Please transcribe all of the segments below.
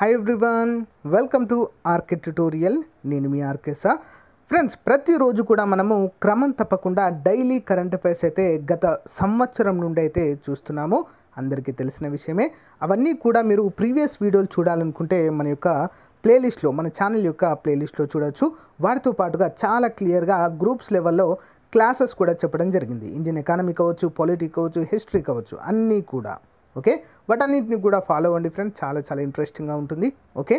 high everyone welcome to RK tutorial నేను మీ సా friends ప్రతిరోజు కూడా మనము క్రమం తప్పకుండా డైలీ కరెంట్ అఫైర్స్ అయితే గత సంవత్సరం నుండి అయితే చూస్తున్నాము అందరికీ తెలిసిన విషయమే అవన్నీ కూడా మీరు ప్రీవియస్ వీడియోలు చూడాలనుకుంటే మన యొక్క ప్లేలిస్ట్లో మన ఛానల్ యొక్క ప్లేలిస్ట్లో చూడవచ్చు వాటితో పాటుగా చాలా క్లియర్గా గ్రూప్స్ లెవెల్లో క్లాసెస్ కూడా చెప్పడం జరిగింది ఇంజన్ ఎకానమీ కావచ్చు పొలిటిక్ కావచ్చు హిస్టరీ కావచ్చు అన్నీ కూడా ఓకే అన్నింటినీ కూడా ఫాలో అవ్వండి ఫ్రెండ్స్ చాలా చాలా ఇంట్రెస్టింగ్గా ఉంటుంది ఓకే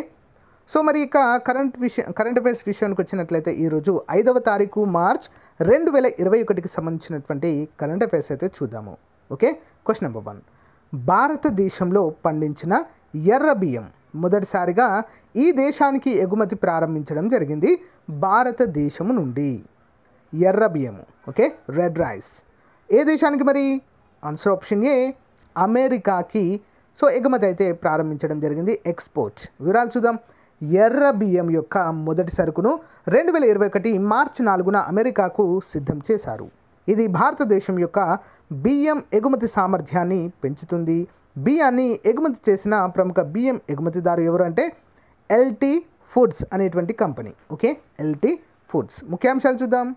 సో మరి ఇక కరెంట్ విషయం కరెంట్ అఫైర్స్ విషయానికి వచ్చినట్లయితే ఈరోజు ఐదవ తారీఖు మార్చ్ రెండు వేల ఇరవై ఒకటికి సంబంధించినటువంటి కరెంట్ అఫైర్స్ అయితే చూద్దాము ఓకే క్వశ్చన్ నెంబర్ వన్ భారతదేశంలో పండించిన ఎర్ర బియ్యం మొదటిసారిగా ఈ దేశానికి ఎగుమతి ప్రారంభించడం జరిగింది భారతదేశం నుండి ఎర్ర బియ్యము ఓకే రెడ్ రైస్ ఏ దేశానికి మరి ఆన్సర్ ఆప్షన్ ఏ అమెరికాకి సో ఎగుమతి అయితే ప్రారంభించడం జరిగింది ఎక్స్పోర్ట్ వివరాలు చూద్దాం ఎర్ర బియ్యం యొక్క మొదటి సరుకును రెండు వేల ఇరవై ఒకటి మార్చి నాలుగున అమెరికాకు సిద్ధం చేశారు ఇది భారతదేశం యొక్క బియ్యం ఎగుమతి సామర్థ్యాన్ని పెంచుతుంది బియ్యాన్ని ఎగుమతి చేసిన ప్రముఖ బియ్యం ఎగుమతిదారు ఎవరు అంటే ఎల్టీ ఫుడ్స్ అనేటువంటి కంపెనీ ఓకే ఎల్టీ ఫుడ్స్ ముఖ్యాంశాలు చూద్దాం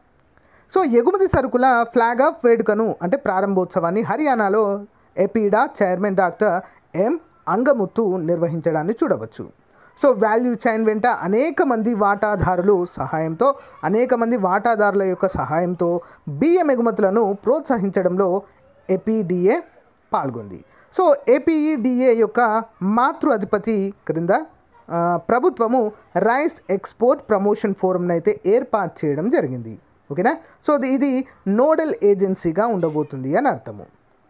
సో ఎగుమతి సరుకుల ఫ్లాగ్ ఆఫ్ వేడుకను అంటే ప్రారంభోత్సవాన్ని హర్యానాలో ఎపీడా చైర్మన్ డాక్టర్ ఎం అంగముత్తు నిర్వహించడాన్ని చూడవచ్చు సో వాల్యూ చైన్ వెంట అనేక మంది వాటాదారులు సహాయంతో అనేక మంది వాటాదారుల యొక్క సహాయంతో బియ్యం ఎగుమతులను ప్రోత్సహించడంలో ఏపీడిఏ పాల్గొంది సో ఏపీఈడిఏ యొక్క మాతృ అధిపతి క్రింద ప్రభుత్వము రైస్ ఎక్స్పోర్ట్ ప్రమోషన్ ఫోరంను అయితే ఏర్పాటు చేయడం జరిగింది ఓకేనా సో ఇది నోడల్ ఏజెన్సీగా ఉండబోతుంది అని అర్థము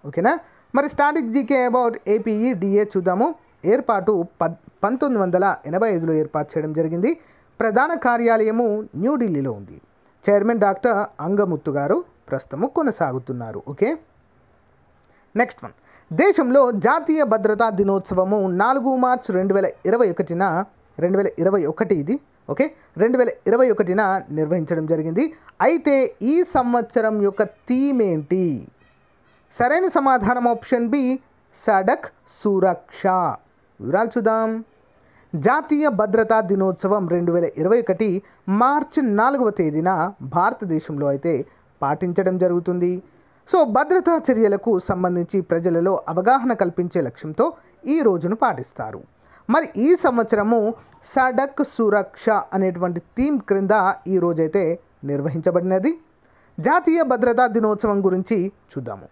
ఓకేనా మరి static GK about APEDA చూద్దాము ఏర్పాటు పంతొమ్మిది వందల ఎనభై ఐదులో ఏర్పాటు చేయడం జరిగింది ప్రధాన కార్యాలయము న్యూఢిల్లీలో ఉంది చైర్మన్ డాక్టర్ అంగముత్తు గారు ప్రస్తుతము కొనసాగుతున్నారు ఓకే నెక్స్ట్ వన్ దేశంలో జాతీయ భద్రతా దినోత్సవము నాలుగు మార్చ్ రెండు వేల ఇరవై ఒకటిన రెండు వేల ఇరవై ఒకటి ఇది ఓకే రెండు వేల ఇరవై ఒకటిన నిర్వహించడం జరిగింది అయితే ఈ సంవత్సరం యొక్క థీమ్ ఏంటి సరైన సమాధానం ఆప్షన్ బి సడక్ సురక్ష వివరాలు చూద్దాం జాతీయ భద్రతా దినోత్సవం రెండు వేల ఇరవై ఒకటి మార్చి నాలుగవ తేదీన భారతదేశంలో అయితే పాటించడం జరుగుతుంది సో భద్రతా చర్యలకు సంబంధించి ప్రజలలో అవగాహన కల్పించే లక్ష్యంతో ఈ రోజును పాటిస్తారు మరి ఈ సంవత్సరము సడక్ సురక్ష అనేటువంటి థీమ్ క్రింద ఈరోజైతే నిర్వహించబడినది జాతీయ భద్రతా దినోత్సవం గురించి చూద్దాము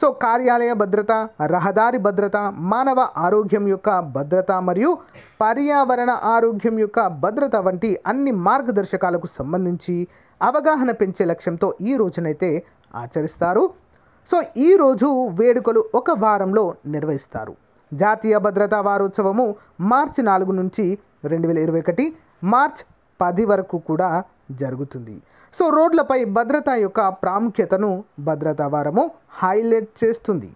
సో కార్యాలయ భద్రత రహదారి భద్రత మానవ ఆరోగ్యం యొక్క భద్రత మరియు పర్యావరణ ఆరోగ్యం యొక్క భద్రత వంటి అన్ని మార్గదర్శకాలకు సంబంధించి అవగాహన పెంచే లక్ష్యంతో ఈ రోజునైతే ఆచరిస్తారు సో ఈరోజు వేడుకలు ఒక వారంలో నిర్వహిస్తారు జాతీయ భద్రతా వారోత్సవము మార్చి నాలుగు నుంచి రెండు వేల ఇరవై ఒకటి మార్చ్ పది వరకు కూడా జరుగుతుంది సో రోడ్లపై భద్రత యొక్క ప్రాముఖ్యతను భద్రతా వారము హైలైట్ చేస్తుంది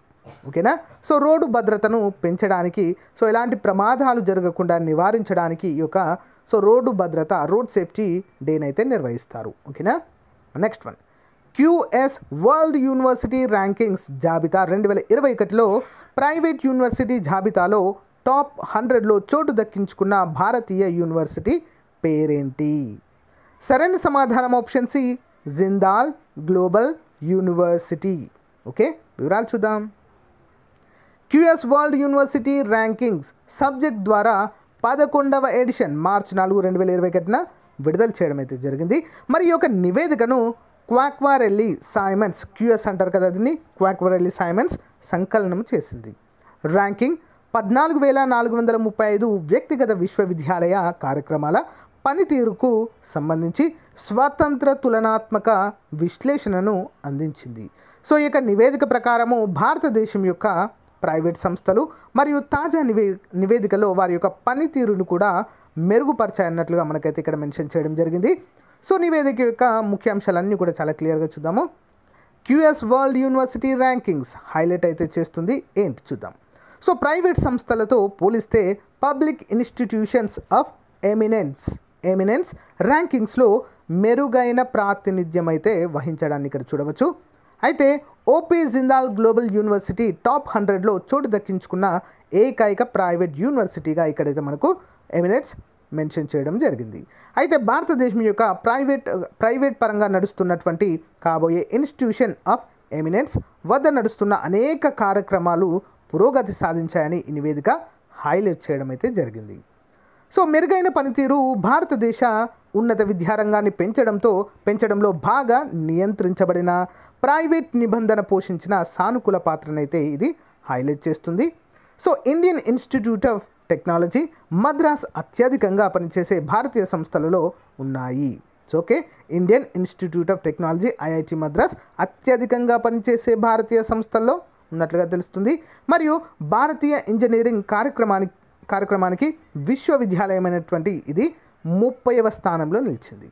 ఓకేనా సో రోడ్డు భద్రతను పెంచడానికి సో ఎలాంటి ప్రమాదాలు జరగకుండా నివారించడానికి ఈ యొక్క సో రోడ్డు భద్రత రోడ్ సేఫ్టీ డేనైతే నిర్వహిస్తారు ఓకేనా next one QS world university rankings జాబితా రెండు వేల ఇరవై ఒకటిలో ప్రైవేట్ యూనివర్సిటీ జాబితాలో టాప్ హండ్రెడ్లో చోటు దక్కించుకున్న భారతీయ యూనివర్సిటీ పేరేంటి సరైన సమాధానం option C Jindal global university okay వివరాలు చూద్దాం QS world university rankings subject ద్వారా పదకొండవ ఎడిషన్ మార్చ్ నాలుగు రెండు వేల ఇరవై ఒకటిన విడుదల చేయడం అయితే జరిగింది మరి ఈ యొక్క నివేదికను క్వాక్వారెల్లి సైమన్స్ క్యూఎస్ అంటారు కదా దీన్ని క్వాక్వారెల్లి సైమన్స్ సంకలనం చేసింది ర్యాంకింగ్ పద్నాలుగు వేల నాలుగు వందల ముప్పై ఐదు వ్యక్తిగత విశ్వవిద్యాలయ కార్యక్రమాల పనితీరుకు సంబంధించి స్వతంత్ర తులనాత్మక విశ్లేషణను అందించింది సో ఈ యొక్క నివేదిక ప్రకారము భారతదేశం యొక్క ప్రైవేట్ సంస్థలు మరియు తాజా నివే నివేదికలో వారి యొక్క పనితీరును కూడా మెరుగుపరచాయన్నట్లుగా మనకైతే ఇక్కడ మెన్షన్ చేయడం జరిగింది సో నివేదిక యొక్క ముఖ్యాంశాలన్నీ కూడా చాలా క్లియర్గా చూద్దాము QS world university rankings highlight అయితే చేస్తుంది ఏంటి చూద్దాం సో ప్రైవేట్ సంస్థలతో పోలిస్తే public institutions of eminence eminence ర్యాంకింగ్స్లో మెరుగైన ప్రాతినిధ్యం అయితే వహించడాన్ని ఇక్కడ చూడవచ్చు అయితే OP Jindal global university top హండ్రెడ్లో చోటు దక్కించుకున్న ఏకైక ప్రైవేట్ యూనివర్సిటీగా ఇక్కడైతే మనకు ఎమినెట్స్ మెన్షన్ చేయడం జరిగింది అయితే భారతదేశం యొక్క ప్రైవేట్ ప్రైవేట్ పరంగా నడుస్తున్నటువంటి కాబోయే ఇన్స్టిట్యూషన్ ఆఫ్ ఎమినెట్స్ వద్ద నడుస్తున్న అనేక కార్యక్రమాలు పురోగతి సాధించాయని ఈ నివేదిక హైలైట్ చేయడం అయితే జరిగింది సో మెరుగైన పనితీరు భారతదేశ ఉన్నత విద్యారంగాన్ని పెంచడంతో పెంచడంలో బాగా నియంత్రించబడిన ప్రైవేట్ నిబంధన పోషించిన సానుకూల పాత్రనైతే ఇది హైలైట్ చేస్తుంది so Indian Institute of Technology Madras అత్యధికంగా పనిచేసే భారతీయ సంస్థలలో ఉన్నాయి okay Indian Institute of Technology IIT Madras అత్యధికంగా పనిచేసే భారతీయ సంస్థల్లో ఉన్నట్లుగా తెలుస్తుంది మరియు భారతీయ ఇంజనీరింగ్ కార్యక్రమానికి కార్యక్రమానికి విశ్వవిద్యాలయమైనటువంటి ఇది ముప్పైవ స్థానంలో నిలిచింది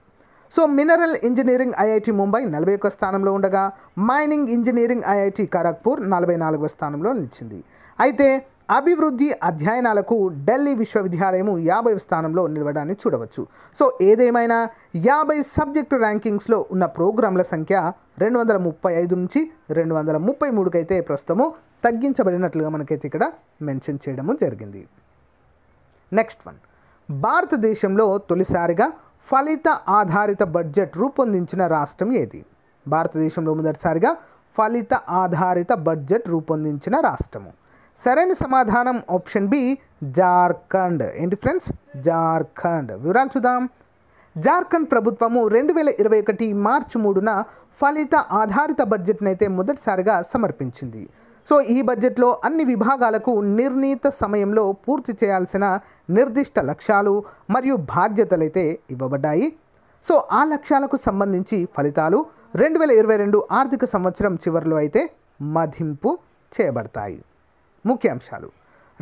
so mineral engineering IIT Mumbai నలభై ఒక్క స్థానంలో ఉండగా మైనింగ్ ఇంజనీరింగ్ ఐఐటి ఖరగ్పూర్ నలభై నాలుగవ స్థానంలో నిలిచింది అయితే అభివృద్ధి అధ్యయనాలకు ఢిల్లీ విశ్వవిద్యాలయము యాభై స్థానంలో నిలవడాన్ని చూడవచ్చు సో ఏదేమైనా యాభై సబ్జెక్టు ర్యాంకింగ్స్లో ఉన్న ప్రోగ్రాంల సంఖ్య రెండు వందల ముప్పై ఐదు నుంచి రెండు వందల ముప్పై మూడుకైతే ప్రస్తుతము తగ్గించబడినట్లుగా మనకైతే ఇక్కడ మెన్షన్ చేయడము జరిగింది నెక్స్ట్ వన్ భారతదేశంలో తొలిసారిగా ఫలిత ఆధారిత బడ్జెట్ రూపొందించిన రాష్ట్రం ఏది భారతదేశంలో మొదటిసారిగా ఫలిత ఆధారిత బడ్జెట్ రూపొందించిన రాష్ట్రము సరైన సమాధానం ఆప్షన్ బి జార్ఖండ్ ఏంటి ఫ్రెండ్స్ జార్ఖండ్ వివరాలు చూద్దాం జార్ఖండ్ ప్రభుత్వము రెండు వేల ఇరవై ఒకటి మార్చి మూడున ఫలిత ఆధారిత బడ్జెట్నైతే మొదటిసారిగా సమర్పించింది సో ఈ బడ్జెట్లో అన్ని విభాగాలకు నిర్ణీత సమయంలో పూర్తి చేయాల్సిన నిర్దిష్ట లక్ష్యాలు మరియు బాధ్యతలైతే ఇవ్వబడ్డాయి సో ఆ లక్ష్యాలకు సంబంధించి ఫలితాలు రెండు వేల ఇరవై రెండు ఆర్థిక సంవత్సరం చివరిలో అయితే మదింపు చేయబడతాయి ముఖ్యాంశాలు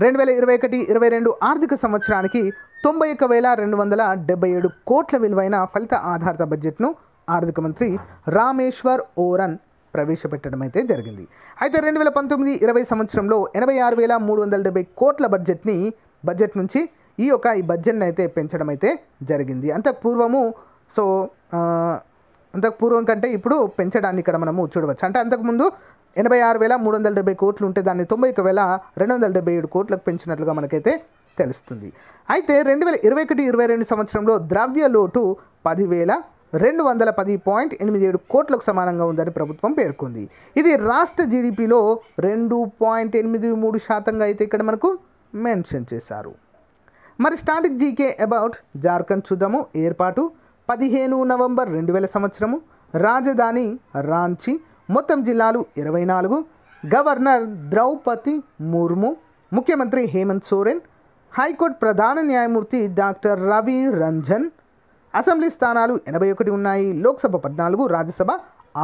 రెండు వేల ఇరవై ఒకటి ఇరవై రెండు ఆర్థిక సంవత్సరానికి తొంభై ఒక వేల రెండు వందల డెబ్బై ఏడు కోట్ల విలువైన ఫలిత ఆధారిత బడ్జెట్ను ఆర్థిక మంత్రి రామేశ్వర్ ఓరన్ ప్రవేశపెట్టడం అయితే జరిగింది అయితే రెండు వేల పంతొమ్మిది ఇరవై సంవత్సరంలో ఎనభై ఆరు వేల మూడు వందల డెబ్బై కోట్ల బడ్జెట్ని బడ్జెట్ నుంచి ఈ యొక్క ఈ బడ్జెట్ని అయితే పెంచడం అయితే జరిగింది అంతకు పూర్వము సో అంతకు పూర్వం కంటే ఇప్పుడు పెంచడాన్ని ఇక్కడ మనము చూడవచ్చు అంటే అంతకుముందు ఎనభై ఆరు వేల మూడు వందల డెబ్బై కోట్లు ఉంటే దాన్ని తొంభై ఒక వేల రెండు వందల డెబ్బై ఏడు కోట్లకు పెంచినట్లుగా మనకైతే తెలుస్తుంది అయితే రెండు వేల ఇరవై ఒకటి ఇరవై రెండు సంవత్సరంలో ద్రవ్య లోటు పదివేల రెండు వందల పది పాయింట్ ఎనిమిది ఏడు కోట్లకు సమానంగా ఉందని ప్రభుత్వం పేర్కొంది ఇది రాష్ట్ర జీడిపిలో రెండు పాయింట్ ఎనిమిది మూడు శాతంగా అయితే ఇక్కడ మనకు మెన్షన్ చేశారు మరి స్టాటిక్ జీకే అబౌట్ జార్ఖండ్ చూద్దాము ఏర్పాటు పదిహేను నవంబర్ రెండు వేల సంవత్సరము రాజధాని రాంచి మొత్తం జిల్లాలు ఇరవై నాలుగు గవర్నర్ ద్రౌపది ముర్ము ముఖ్యమంత్రి హేమంత్ సోరెన్ హైకోర్టు ప్రధాన న్యాయమూర్తి డాక్టర్ రవి రంజన్ అసెంబ్లీ స్థానాలు ఎనభై ఒకటి ఉన్నాయి లోక్సభ పద్నాలుగు రాజ్యసభ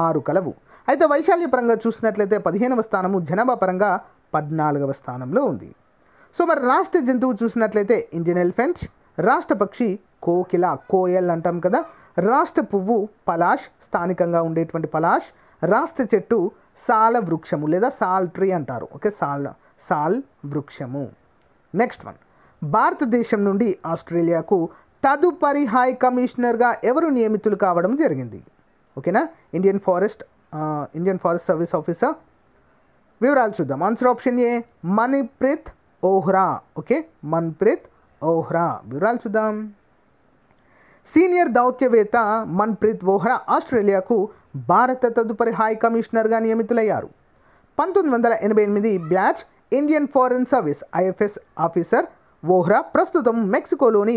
ఆరు కలవు అయితే వైశాల్య పరంగా చూసినట్లయితే పదిహేనవ స్థానము జనాభా పరంగా పద్నాలుగవ స్థానంలో ఉంది సో మరి రాష్ట్ర జంతువు చూసినట్లయితే ఇంజన్ ఎలిఫెంట్ రాష్ట్ర పక్షి కోకిల కోయల్ అంటాం కదా రాష్ట్ర పువ్వు పలాష్ స్థానికంగా ఉండేటువంటి పలాష్ రాష్ట్ర చెట్టు సాల వృక్షము లేదా సాల్ ట్రీ అంటారు ఓకే సాల్ సాల్ వృక్షము నెక్స్ట్ వన్ భారతదేశం నుండి ఆస్ట్రేలియాకు తదుపరి హై కమిషనర్గా ఎవరు నియమితులు కావడం జరిగింది ఓకేనా Indian forest Indian forest service officer వివరాలు చూద్దాం answer option A Manpreet Vohra okay Manpreet Vohra వివరాలు చూద్దాం సీనియర్ దౌత్యవేత్త మన్ప్రీత్ ఓహ్రా ఆస్ట్రేలియాకు భారత తదుపరి హై కమిషనర్గా నియమితులయ్యారు పంతొమ్మిది వందల ఎనభై ఎనిమిది batch Indian foreign service IFS officer Vohra ప్రస్తుతం మెక్సికోలోని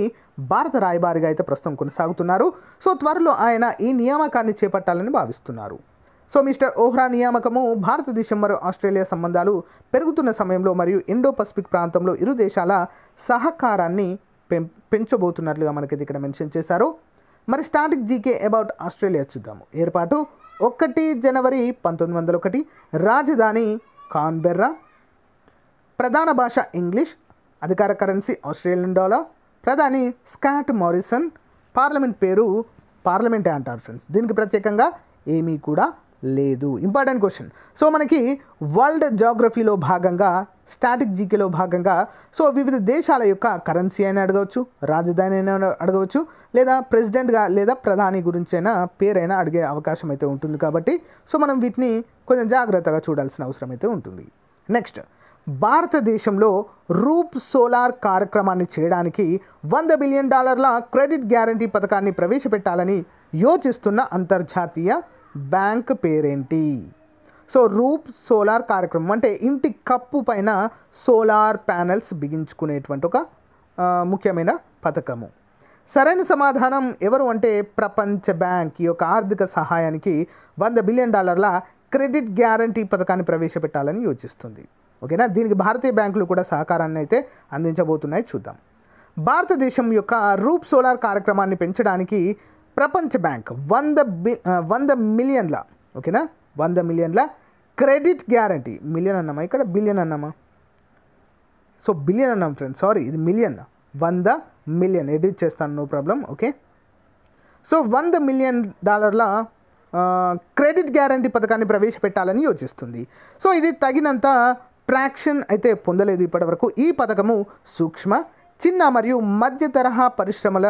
భారత రాయబారిగా అయితే ప్రస్తుతం కొనసాగుతున్నారు సో త్వరలో ఆయన ఈ నియామకాన్ని చేపట్టాలని భావిస్తున్నారు సో మిస్టర్ ఓహ్రా నియామకము భారతదేశం మరియు ఆస్ట్రేలియా సంబంధాలు పెరుగుతున్న సమయంలో మరియు ఇండో పసిఫిక్ ప్రాంతంలో ఇరు దేశాల సహకారాన్ని పెంచబోతున్నట్లుగా మనకైతే ఇక్కడ మెన్షన్ చేశారు మరి స్టాటిక్ జీకే అబౌట్ ఆస్ట్రేలియా చూద్దాము ఏర్పాటు ఒకటి జనవరి పంతొమ్మిది వందల ఒకటి రాజధాని కాన్బెర్రా ప్రధాన భాష ఇంగ్లీష్ అధికార కరెన్సీ ఆస్ట్రేలియన్ డాలర్ ప్రధాని స్కాట్ మారిసన్ పార్లమెంట్ పేరు పార్లమెంటే అంటారు ఫ్రెండ్స్ దీనికి ప్రత్యేకంగా ఏమీ కూడా లేదు ఇంపార్టెంట్ క్వశ్చన్ సో మనకి వరల్డ్ జాగ్రఫీలో భాగంగా స్టాటిక్ జీకేలో భాగంగా సో వివిధ దేశాల యొక్క కరెన్సీ అయినా అడగవచ్చు రాజధాని అయినా అడగవచ్చు లేదా ప్రెసిడెంట్గా లేదా ప్రధాని గురించి అయినా పేరైనా అడిగే అవకాశం అయితే ఉంటుంది కాబట్టి సో మనం వీటిని కొంచెం జాగ్రత్తగా చూడాల్సిన అవసరం అయితే ఉంటుంది నెక్స్ట్ భారతదేశంలో రూప్ సోలార్ కార్యక్రమాన్ని చేయడానికి వంద బిలియన్ డాలర్ల క్రెడిట్ గ్యారంటీ పథకాన్ని ప్రవేశపెట్టాలని యోచిస్తున్న అంతర్జాతీయ బ్యాంక్ పేరేంటి సో రూప్ సోలార్ కార్యక్రమం అంటే ఇంటి కప్పు పైన సోలార్ ప్యానెల్స్ బిగించుకునేటువంటి ఒక ముఖ్యమైన పథకము సరైన సమాధానం ఎవరు అంటే ప్రపంచ బ్యాంక్ ఈ యొక్క ఆర్థిక సహాయానికి వంద బిలియన్ డాలర్ల క్రెడిట్ గ్యారంటీ పథకాన్ని ప్రవేశపెట్టాలని యోచిస్తుంది ఓకేనా దీనికి భారతీయ బ్యాంకులు కూడా సహకారాన్ని అయితే అందించబోతున్నాయి చూద్దాం భారతదేశం యొక్క రూప్ సోలార్ కార్యక్రమాన్ని పెంచడానికి ప్రపంచ బ్యాంక్ వంద బి వంద మిలియన్ల ఓకేనా వంద మిలియన్ల క్రెడిట్ గ్యారంటీ మిలియన్ అన్నామా ఇక్కడ బిలియన్ అన్నామా సో బిలియన్ అన్నాం ఫ్రెండ్స్ సారీ ఇది మిలియన్ వంద మిలియన్ ఎడిట్ చేస్తాను నో ప్రాబ్లం ఓకే సో వంద మిలియన్ డాలర్ల క్రెడిట్ గ్యారంటీ పథకాన్ని ప్రవేశపెట్టాలని యోచిస్తుంది సో ఇది తగినంత ట్రాక్షన్ అయితే పొందలేదు ఇప్పటివరకు ఈ పథకము సూక్ష్మ చిన్న మరియు మధ్య తరహా పరిశ్రమల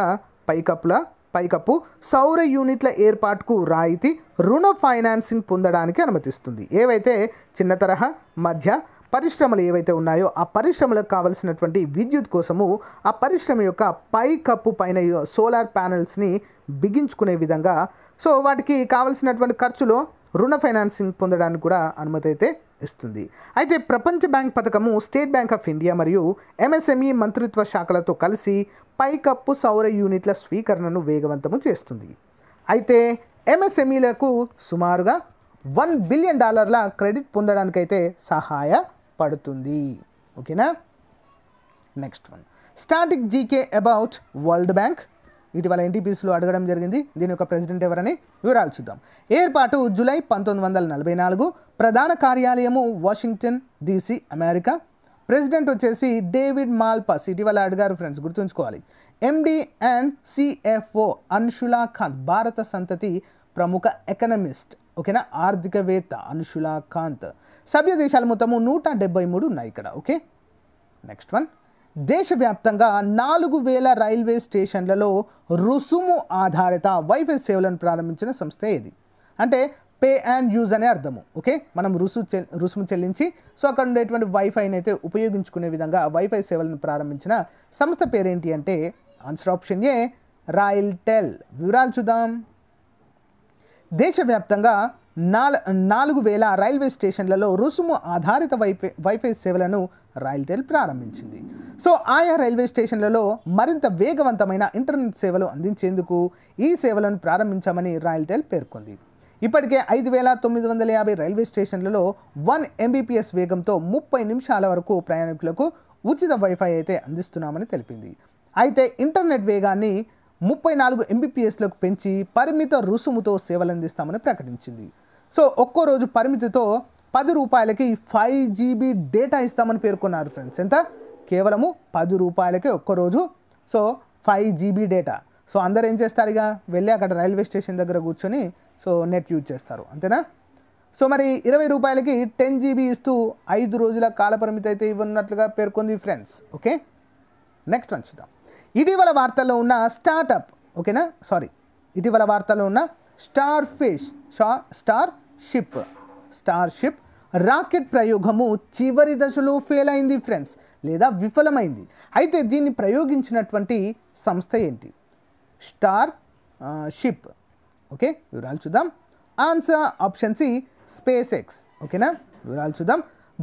పైకప్పుల పైకప్పు సౌర యూనిట్ల ఏర్పాటుకు రాయితీ రుణ ఫైనాన్సింగ్ పొందడానికి అనుమతిస్తుంది ఏవైతే చిన్న తరహా మధ్య పరిశ్రమలు ఏవైతే ఉన్నాయో ఆ పరిశ్రమలకు కావలసినటువంటి విద్యుత్ కోసము ఆ పరిశ్రమ యొక్క పైకప్పు పైన సోలార్ ప్యానెల్స్ని బిగించుకునే విధంగా సో వాటికి కావలసినటువంటి ఖర్చులో రుణ ఫైనాన్సింగ్ పొందడానికి కూడా అనుమతి అయితే ఇస్తుంది అయితే ప్రపంచ బ్యాంక్ పథకము స్టేట్ బ్యాంక్ ఆఫ్ ఇండియా మరియు ఎంఎస్ఎంఈ మంత్రిత్వ శాఖలతో కలిసి పైకప్పు సౌర యూనిట్ల స్వీకరణను వేగవంతము చేస్తుంది అయితే ఎంఎస్ఎంఈలకు సుమారుగా వన్ బిలియన్ డాలర్ల క్రెడిట్ పొందడానికైతే సహాయపడుతుంది ఓకేనా next one static GK about world bank ఇటీవల ఎన్టీపీసీలో అడగడం జరిగింది దీని యొక్క ప్రెసిడెంట్ ఎవరని వివరాలు చూద్దాం ఏర్పాటు జూలై పంతొమ్మిది వందల నలభై నాలుగు ప్రధాన కార్యాలయము వాషింగ్టన్ డీసీ అమెరికా ప్రెసిడెంట్ వచ్చేసి డేవిడ్ మాల్పాస్ ఇటీవల అడిగారు ఫ్రెండ్స్ గుర్తుంచుకోవాలి MD and CFO Anshula Khan భారత సంతతి ప్రముఖ ఎకనమిస్ట్ ఓకేనా ఆర్థికవేత్త అన్షులా కాంత్ సభ్య దేశాలు మొత్తము నూట డెబ్బై మూడు ఉన్నాయి ఇక్కడ ఓకే నెక్స్ట్ వన్ దేశవ్యాప్తంగా నాలుగు వేల రైల్వే స్టేషన్లలో రుసుము ఆధారిత వైఫై సేవలను ప్రారంభించిన సంస్థ ఇది అంటే పే అండ్ యూజ్ అనే అర్థము ఓకే మనం రుసు రుసుము చెల్లించి సో అక్కడ ఉండేటువంటి వైఫైని అయితే ఉపయోగించుకునే విధంగా వైఫై సేవలను ప్రారంభించిన సంస్థ పేరేంటి అంటే answer option A RailTel వివరాలు చూద్దాం దేశవ్యాప్తంగా నాలుగు వేల రైల్వే స్టేషన్లలో రుసుము ఆధారిత వైఫై వైఫై సేవలను రైల్టెల్ ప్రారంభించింది సో ఆయా రైల్వే స్టేషన్లలో మరింత వేగవంతమైన ఇంటర్నెట్ సేవలు అందించేందుకు ఈ సేవలను ప్రారంభించామని రాయల్టెల్ పేర్కొంది ఇప్పటికే ఐదు వేల తొమ్మిది వందల యాభై రైల్వే స్టేషన్లలో వన్ ఎంబీపీఎస్ వేగంతో ముప్పై నిమిషాల వరకు ప్రయాణికులకు ఉచిత వైఫై అయితే అందిస్తున్నామని తెలిపింది అయితే ఇంటర్నెట్ వేగాన్ని ముప్పై నాలుగు ఎంబీపీఎస్లకు పెంచి పరిమిత రుసుముతో సేవలందిస్తామని ప్రకటించింది సో ఒక్కో రోజు పరిమితితో పది రూపాయలకి ఫైవ్ జీబీ డేటా ఇస్తామని పేర్కొన్నారు ఫ్రెండ్స్ ఎంత కేవలము పది రూపాయలకే ఒక్కరోజు so five GB data so అందరు ఏం చేస్తారు ఇక వెళ్ళి అక్కడ రైల్వే స్టేషన్ దగ్గర కూర్చొని సో నెట్ యూజ్ చేస్తారు అంతేనా సో మరి ఇరవై రూపాయలకి టెన్ జీబీ ఇస్తూ ఐదు రోజుల కాలపరిమితి అయితే ఇవ్వనున్నట్లుగా పేర్కొంది ఫ్రెండ్స్ ఓకే నెక్స్ట్ వన్ చూద్దాం ఇటీవల వార్తల్లో ఉన్న స్టార్టప్ ఓకేనా సారీ ఇటీవల వార్తల్లో ఉన్న star fish star ship star ship rocket ప్రయోగము చివరి దశలో ఫెయిల్ అయింది ఫ్రెండ్స్ లేదా విఫలమైంది అయితే దీన్ని ప్రయోగించినటువంటి సంస్థ ఏంటి స్టార్ షిప్ ఓకే వివరాలు చూద్దాం answer option C SpaceX ఓకేనా వివరాలు చూద్దాం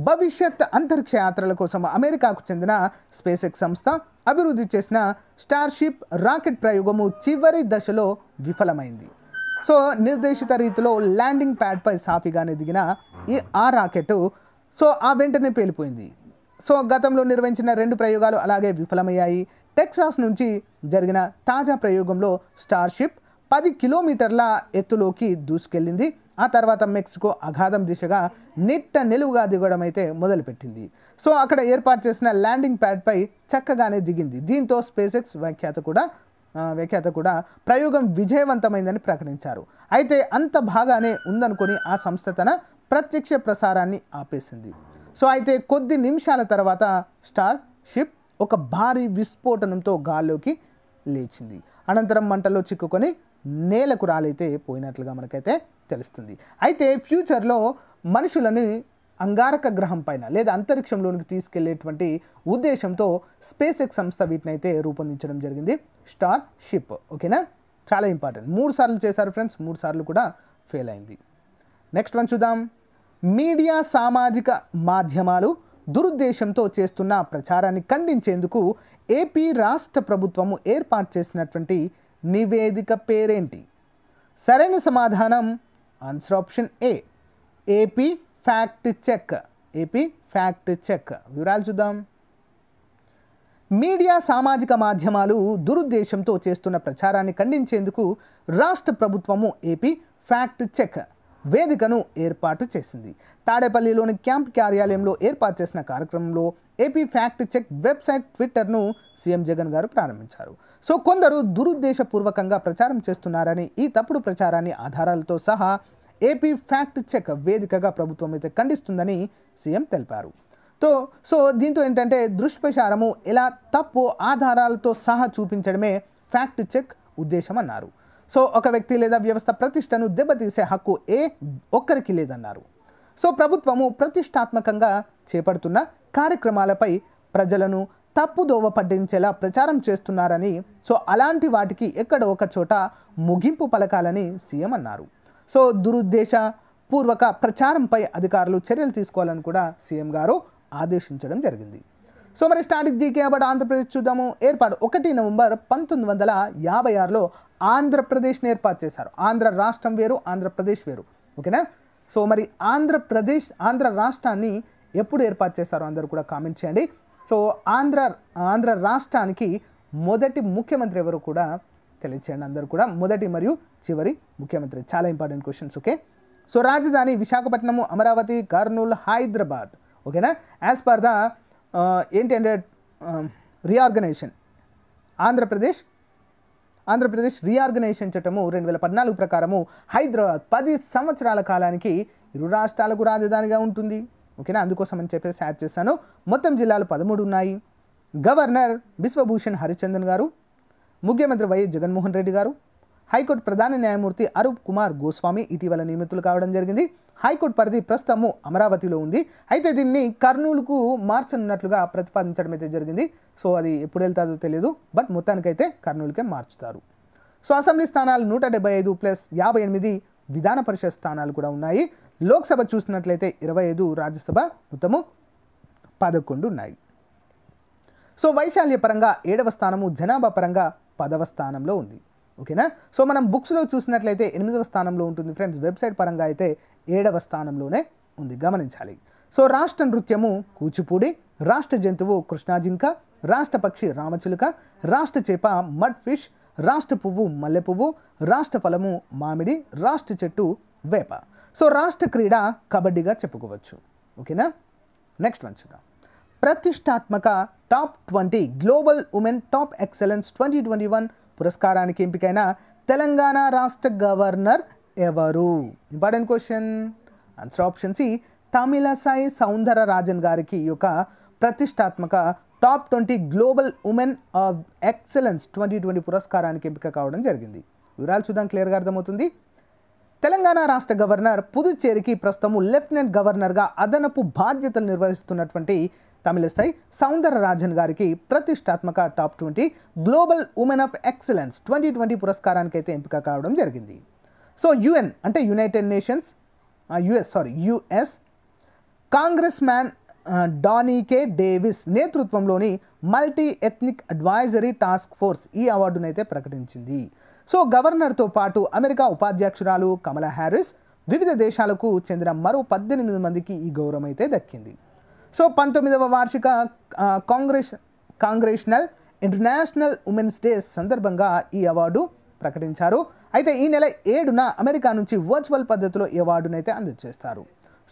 భవిష్యత్ అంతరిక్ష యాత్రల కోసం అమెరికాకు చెందిన స్పేస్ ఎక్స్ సంస్థ అభివృద్ధి చేసిన స్టార్షిప్ రాకెట్ ప్రయోగము చివరి దశలో విఫలమైంది సో నిర్దేశిత రీతిలో ల్యాండింగ్ ప్యాడ్పై సాఫీగానే దిగిన ఈ ఆ రాకెట్ సో ఆ వెంటనే పేలిపోయింది సో గతంలో నిర్వహించిన రెండు ప్రయోగాలు అలాగే విఫలమయ్యాయి టెక్సాస్ నుంచి జరిగిన తాజా ప్రయోగంలో స్టార్షిప్ పది కిలోమీటర్ల ఎత్తులోకి దూసుకెళ్ళింది ఆ తర్వాత మెక్సికో అగాధం దిశగా నిట్ట నిలువుగా దిగడం అయితే మొదలుపెట్టింది సో అక్కడ ఏర్పాటు చేసిన ల్యాండింగ్ ప్యాడ్పై చక్కగానే దిగింది దీంతో స్పేసెక్స్ వ్యాఖ్యాత కూడా వ్యాఖ్యాత కూడా ప్రయోగం విజయవంతమైందని ప్రకటించారు అయితే అంత బాగానే ఉందనుకొని ఆ సంస్థ తన ప్రత్యక్ష ప్రసారాన్ని ఆపేసింది సో అయితే కొద్ది నిమిషాల తర్వాత స్టార్ షిప్ ఒక భారీ విస్ఫోటనంతో గాల్లోకి లేచింది అనంతరం మంటలో చిక్కుకొని నేలకు రాలైతే పోయినట్లుగా మనకైతే తెలుస్తుంది అయితే ఫ్యూచర్లో మనుషులని అంగారక గ్రహం పైన లేదా అంతరిక్షంలోనికి తీసుకెళ్లేటువంటి ఉద్దేశంతో స్పేస్ ఎక్స్ సంస్థ వీటినైతే రూపొందించడం జరిగింది స్టార్ షిప్ ఓకేనా చాలా ఇంపార్టెంట్ మూడు సార్లు చేశారు ఫ్రెండ్స్ మూడు సార్లు కూడా ఫెయిల్ అయింది నెక్స్ట్ వన్ చూద్దాం మీడియా సామాజిక మాధ్యమాలు దురుద్దేశంతో చేస్తున్న ప్రచారాన్ని ఖండించేందుకు ఏపీ రాష్ట్ర ప్రభుత్వము ఏర్పాటు చేసినటువంటి నివేదిక పేరేంటి సరైన సమాధానం answer option A AP fact check AP fact check వివరాలు చూద్దాం మీడియా సామాజిక మాధ్యమాలు దురుద్దేశంతో చేస్తున్న ప్రచారాన్ని ఖండించేందుకు రాష్ట్ర ప్రభుత్వము ఏపీ ఫ్యాక్ట్ చెక్ వేదికను ఏర్పాటు చేసింది తాడేపల్లిలోని క్యాంప్ కార్యాలయంలో ఏర్పాటు చేసిన కార్యక్రమంలో ఏపీ ఫ్యాక్ట్ చెక్ వెబ్సైట్ ట్విట్టర్ను సీఎం జగన్ గారు ప్రారంభించారు సో కొందరు దురుద్దేశపూర్వకంగా ప్రచారం చేస్తున్నారని ఈ తప్పుడు ప్రచారాన్ని ఆధారాలతో సహా ఏపీ ఫ్యాక్ట్ చెక్ వేదికగా ప్రభుత్వం అయితే ఖండిస్తుందని సీఎం తెలిపారు తో సో దీంతో ఏంటంటే దుష్ప్రచారము ఇలా తప్పు ఆధారాలతో సహా చూపించడమే ఫ్యాక్ట్ చెక్ ఉద్దేశం అన్నారు సో ఒక వ్యక్తి లేదా వ్యవస్థ ప్రతిష్టను దెబ్బతీసే హక్కు ఏ ఒక్కరికి లేదన్నారు సో ప్రభుత్వము ప్రతిష్టాత్మకంగా చేపడుతున్న కార్యక్రమాలపై ప్రజలను తప్పుదోవ పట్టించేలా ప్రచారం చేస్తున్నారని సో అలాంటి వాటికి ఎక్కడ ఒక చోట ముగింపు పలకాలని సీఎం అన్నారు సో దురుద్దేశ పూర్వక ప్రచారంపై అధికారులు చర్యలు తీసుకోవాలని కూడా సీఎం గారు ఆదేశించడం జరిగింది సో మరి స్టాటిక్ జీకే అవార్డు ఆంధ్రప్రదేశ్ చూద్దాము ఏర్పాటు ఒకటి నవంబర్ పంతొమ్మిది వందల యాభై ఆరులో ఆంధ్రప్రదేశ్ని ఏర్పాటు చేశారు ఆంధ్ర రాష్ట్రం వేరు ఆంధ్రప్రదేశ్ వేరు ఓకేనా సో మరి ఆంధ్రప్రదేశ్ ఆంధ్ర రాష్ట్రాన్ని ఎప్పుడు ఏర్పాటు చేశారో అందరూ కూడా కామెంట్ చేయండి సో ఆంధ్ర ఆంధ్ర రాష్ట్రానికి మొదటి ముఖ్యమంత్రి ఎవరు కూడా తెలియచేయండి అందరూ కూడా మొదటి మరియు చివరి ముఖ్యమంత్రి చాలా ఇంపార్టెంట్ క్వశ్చన్స్ ఓకే సో రాజధాని విశాఖపట్నము అమరావతి కర్నూలు హైదరాబాద్ ఓకేనా యాజ్ పర్ ద ఏంటంటే రీఆర్గనైజేషన్ ఆంధ్రప్రదేశ్ ఆంధ్రప్రదేశ్ రీఆర్గనైజేషన్ చట్టము రెండు వేల పద్నాలుగు ప్రకారము హైదరాబాద్ పది సంవత్సరాల కాలానికి ఇరు రాష్ట్రాలకు రాజధానిగా ఉంటుంది ఓకేనా అందుకోసం అని చెప్పేసి యాడ్ చేశాను మొత్తం జిల్లాలు పదమూడు ఉన్నాయి గవర్నర్ బిశ్వభూషణ్ హరిచందన్ గారు ముఖ్యమంత్రి వైఎస్ జగన్మోహన్ రెడ్డి గారు హైకోర్టు ప్రధాన న్యాయమూర్తి అరూప్ కుమార్ గోస్వామి ఇటీవల నియమితులు కావడం జరిగింది హైకోర్టు పరిధి ప్రస్తుతము అమరావతిలో ఉంది అయితే దీన్ని కర్నూలుకు మార్చనున్నట్లుగా ప్రతిపాదించడం అయితే జరిగింది సో అది ఎప్పుడు వెళ్తాదో తెలియదు బట్ మొత్తానికైతే కర్నూలుకే మార్చుతారు సో అసెంబ్లీ స్థానాలు నూట డెబ్బై ఐదు ప్లస్ యాభై ఎనిమిది విధాన పరిషత్ స్థానాలు కూడా ఉన్నాయి లోక్సభ చూసినట్లయితే ఇరవై ఐదు రాజ్యసభ మొత్తము పదకొండు ఉన్నాయి సో వైశాల్య పరంగా ఏడవ స్థానము జనాభా పరంగా పదవ స్థానంలో ఉంది ఓకేనా సో మనం బుక్స్లో చూసినట్లయితే ఎనిమిదవ స్థానంలో ఉంటుంది ఫ్రెండ్స్ వెబ్సైట్ పరంగా అయితే ఏడవ స్థానంలోనే ఉంది గమనించాలి సో రాష్ట్ర నృత్యము కూచిపూడి రాష్ట్ర జంతువు కృష్ణాజింక రాష్ట్ర పక్షి రామచిలుక రాష్ట్ర చేప మడ్ ఫిష్ రాష్ట్ర పువ్వు మల్లె పువ్వు రాష్ట్ర ఫలము మామిడి రాష్ట్ర చెట్టు వేప సో రాష్ట్ర క్రీడ కబడ్డీగా చెప్పుకోవచ్చు ఓకేనా నెక్స్ట్ వన్ చూద్దాం ప్రతిష్టాత్మక top twenty global women top excellence twenty twenty one పురస్కారానికి ఎంపికైన తెలంగాణ రాష్ట్ర గవర్నర్ ఎవరు important question answer option C Tamilisai Soundararajan గారికి యొక్క ప్రతిష్టాత్మక top twenty global women of excellence twenty twenty పురస్కారానికి ఎంపిక కావడం జరిగింది వివరాలు చూద్దాం క్లియర్గా అర్థమవుతుంది తెలంగాణ రాష్ట్ర గవర్నర్ పుదుచ్చేరికి ప్రస్తుతం లెఫ్టినెంట్ గవర్నర్గా అదనపు బాధ్యతలు నిర్వహిస్తున్నటువంటి తమిళ సౌందర రాజన్ గారికి ప్రతిష్టాత్మక top twenty global women of excellence twenty twenty పురస్కారానికి అయితే ఎంపిక కావడం జరిగింది సో యుఎన్ అంటే United Nations US sorry US congressman Danny K Davis నేతృత్వంలోని multi ethnic advisory task force ఈ అవార్డునైతే ప్రకటించింది సో గవర్నర్తో పాటు అమెరికా ఉపాధ్యక్షురాలు కమలా హ్యారిస్ వివిధ దేశాలకు చెందిన మరో పద్దెనిమిది మందికి ఈ గౌరవం అయితే దక్కింది సో పంతొమ్మిదవ వార్షిక Congress congressional international women's day సందర్భంగా ఈ అవార్డు ప్రకటించారు అయితే ఈ నెల ఏడున అమెరికా నుంచి వర్చువల్ పద్ధతిలో ఈ అవార్డునైతే అందజేస్తారు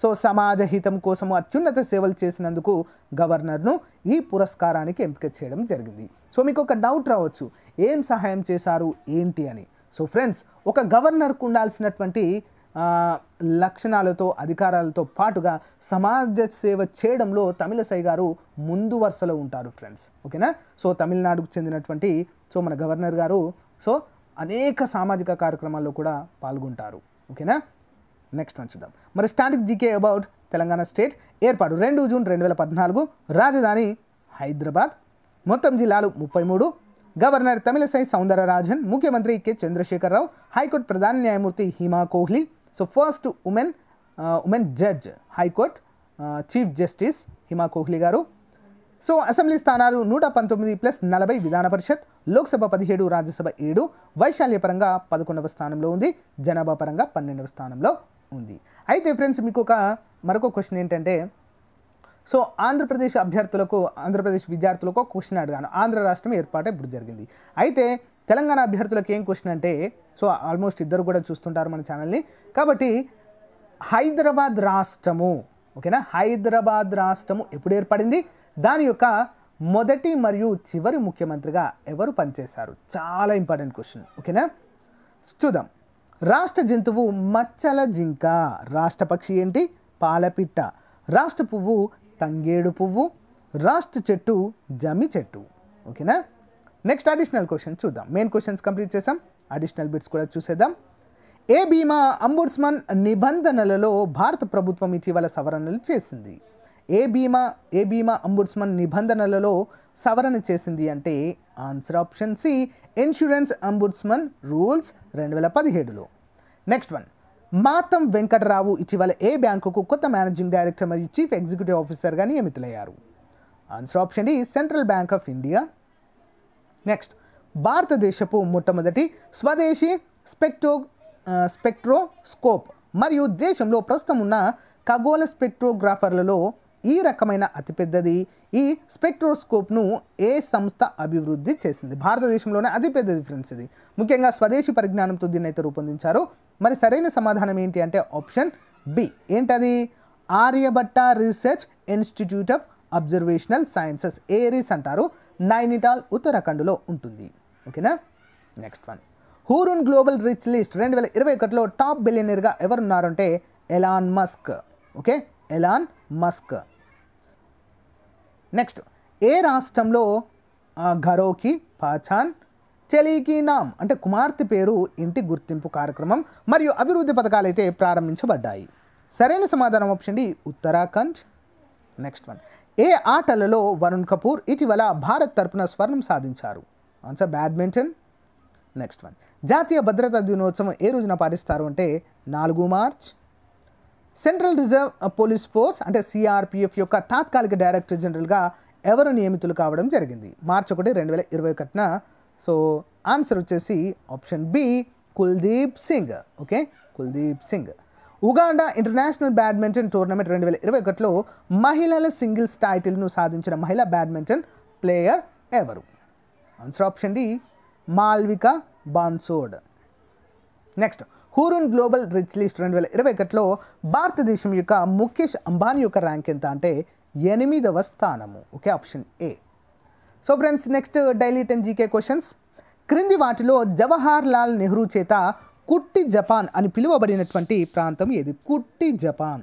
సో సమాజ హితం కోసము అత్యున్నత సేవలు చేసినందుకు గవర్నర్ను ఈ పురస్కారానికి ఎంపిక చేయడం జరిగింది సో మీకు ఒక డౌట్ రావచ్చు ఏం సహాయం చేశారు ఏంటి అని సో ఫ్రెండ్స్ ఒక గవర్నర్కు ఉండాల్సినటువంటి లక్షణాలతో అధికారాలతో పాటుగా సమాజ సేవ చేయడంలో తమిళసై గారు ముందు వరుసలో ఉంటారు ఫ్రెండ్స్ ఓకేనా సో తమిళనాడుకు చెందినటువంటి సో మన గవర్నర్ గారు సో అనేక సామాజిక కార్యక్రమాల్లో కూడా పాల్గొంటారు ఓకేనా నెక్స్ట్ వన్ చూద్దాం మరి static GK about Telangana state ఏర్పాటు రెండు జూన్ రెండు వేల పద్నాలుగు రాజధాని హైదరాబాద్ మొత్తం జిల్లాలు ముప్పై మూడు గవర్నర్ తమిళసై సౌందరరాజన్ ముఖ్యమంత్రి కె చంద్రశేఖరరావు హైకోర్టు ప్రధాన న్యాయమూర్తి Hima Kohli so first women women judge high court chief justice Hima Kohli గారు సో అసెంబ్లీ స్థానాలు నూట పంతొమ్మిది ప్లస్ నలభై విధాన పరిషత్ లోక్సభ పదిహేడు రాజ్యసభ ఏడు వైశాల్యపరంగా పదకొండవ స్థానంలో ఉంది జనాభా పరంగా పన్నెండవ స్థానంలో ఉంది అయితే ఫ్రెండ్స్ మీకు ఒక మరొక క్వశ్చన్ ఏంటంటే సో ఆంధ్రప్రదేశ్ అభ్యర్థులకు ఆంధ్రప్రదేశ్ విద్యార్థులకు క్వశ్చన్ అడిగాను ఆంధ్ర రాష్ట్రం ఏర్పాటు ఇప్పుడు జరిగింది అయితే తెలంగాణ అభ్యర్థులకు ఏం క్వశ్చన్ అంటే సో ఆల్మోస్ట్ ఇద్దరు కూడా చూస్తుంటారు మన ఛానల్ని కాబట్టి హైదరాబాద్ రాష్ట్రము ఓకేనా హైదరాబాద్ రాష్ట్రము ఎప్పుడు ఏర్పడింది దాని యొక్క మొదటి మరియు చివరి ముఖ్యమంత్రిగా ఎవరు పనిచేశారు చాలా ఇంపార్టెంట్ క్వశ్చన్ ఓకేనా చూద్దాం రాష్ట్ర జంతువు మచ్చల జింక రాష్ట్ర పక్షి ఏంటి పాలపిట్ట రాష్ట్ర పువ్వు తంగేడు పువ్వు రాష్ట్ర చెట్టు జమి చెట్టు ఓకేనా నెక్స్ట్ అడిషనల్ క్వశ్చన్ చూద్దాం మెయిన్ క్వశ్చన్స్ కంప్లీట్ చేసాం అడిషనల్ బిట్స్ కూడా చూసేద్దాం ఏ బీమా అంబుడ్స్మన్ నిబంధనలలో భారత ప్రభుత్వం ఇటీవల సవరణలు చేసింది ఏ బీమా ఏ బీమా అంబుడ్స్మన్ నిబంధనలలో సవరణ చేసింది అంటే answer option C insurance ombudsman rules రెండు వేల పదిహేడులో నెక్స్ట్ వన్ మాతం వెంకటరావు ఇటీవల ఏ బ్యాంకుకు కొత్త మేనేజింగ్ డైరెక్టర్ మరియు చీఫ్ ఎగ్జిక్యూటివ్ ఆఫీసర్గా నియమితులయ్యారు answer option D central bank of India next భారతదేశపు మొట్టమొదటి స్వదేశీ స్పెక్ట్రో స్పెక్ట్రోస్కోప్ మరియు దేశంలో ప్రస్తుతం ఉన్న ఖగోళ స్పెక్ట్రోగ్రాఫర్లలో ఈ రకమైన అతిపెద్దది ఈ స్పెక్ట్రోస్కోప్ను ఏ సంస్థ అభివృద్ధి చేసింది భారతదేశంలోనే అతిపెద్దది ఫ్రెండ్స్ ఇది ముఖ్యంగా స్వదేశీ పరిజ్ఞానంతో దీన్ని అయితే రూపొందించారు మరి సరైన సమాధానం ఏంటి అంటే ఆప్షన్ బి ఏంటది Aryabhatta research institute of observational sciences ARIES అంటారు నైనిటాల్ ఉత్తరాఖండ్లో ఉంటుంది ఓకేనా next one Hurun global rich list రెండు వేల ఇరవై ఒకటిలో టాప్ బిలియనర్గా ఎవరున్నారంటే Elon Musk okay Elon Musk next ఏ రాష్ట్రంలో ఘరోకి పాచాన్ చెలీకి నామ్ అంటే కుమార్తె పేరు ఇంటి గుర్తింపు కార్యక్రమం మరియు అభివృద్ధి పథకాలు అయితే ప్రారంభించబడ్డాయి సరైన సమాధానం option D Uttarakhand next one ఏ ఆటలలో వరుణ్ కపూర్ ఇటీవల భారత్ తరపున స్వర్ణం సాధించారు ఆన్సర్ బ్యాడ్మింటన్ నెక్స్ట్ వన్ జాతీయ భద్రతా దినోత్సవం ఏ రోజున పాటిస్తారు అంటే నాలుగు March central reserve police force అంటే సిఆర్పిఎఫ్ యొక్క తాత్కాలిక డైరెక్టర్ జనరల్గా ఎవరు నియమితులు కావడం జరిగింది మార్చ్ ఒకటి రెండు వేల ఇరవై ఒకటిన సో ఆన్సర్ వచ్చేసి option B Kuldeep Singh okay Kuldeep Singh Uganda international badminton tournament రెండు వేల ఇరవై ఒకటిలో మహిళల సింగిల్స్ టైటిల్ను సాధించిన మహిళా బ్యాడ్మింటన్ ప్లేయర్ ఎవరు answer option D Malvika Bansod next Hurun global rich list రెండు వేల ఇరవై ఒకటిలో భారతదేశం యొక్క ముఖేష్ అంబానీ యొక్క ర్యాంక్ ఎంత అంటే ఎనిమిదవ స్థానము okay option A so friends next daily ten GK questions క్రింది వాటిలో జవహర్ లాల్ నెహ్రూ చేత కుట్టి జపాన్ అని పిలువబడినటువంటి ప్రాంతం ఏది కుట్టి జపాన్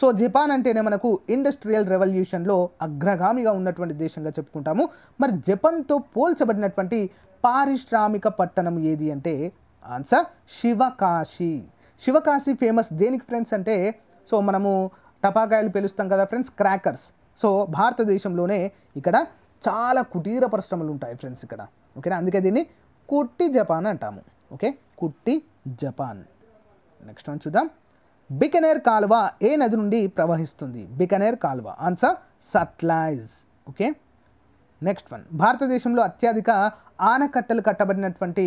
సో జపాన్ అంటేనే మనకు ఇండస్ట్రియల్ రెవల్యూషన్లో అగ్రగామిగా ఉన్నటువంటి దేశంగా చెప్పుకుంటాము మరి జపాన్తో పోల్చబడినటువంటి పారిశ్రామిక పట్టణం ఏది అంటే ఆన్సర్ శివకాశి శివకాశి ఫేమస్ దేనికి ఫ్రెండ్స్ అంటే సో మనము టపాకాయలు పిలుస్తాం కదా ఫ్రెండ్స్ క్రాకర్స్ సో భారతదేశంలోనే ఇక్కడ చాలా కుటీర పరిశ్రమలు ఉంటాయి ఫ్రెండ్స్ ఇక్కడ ఓకేనా అందుకే దీన్ని కుట్టి జపాన్ అంటాము ఓకే కుట్టి జపాన్ నెక్స్ట్ వన్ చూద్దాం బికనేర్ కాలువ ఏ నది నుండి ప్రవహిస్తుంది బికనేర్ కాలువ answer Sutlej okay next one భారతదేశంలో అత్యధిక ఆనకట్టలు కట్టబడినటువంటి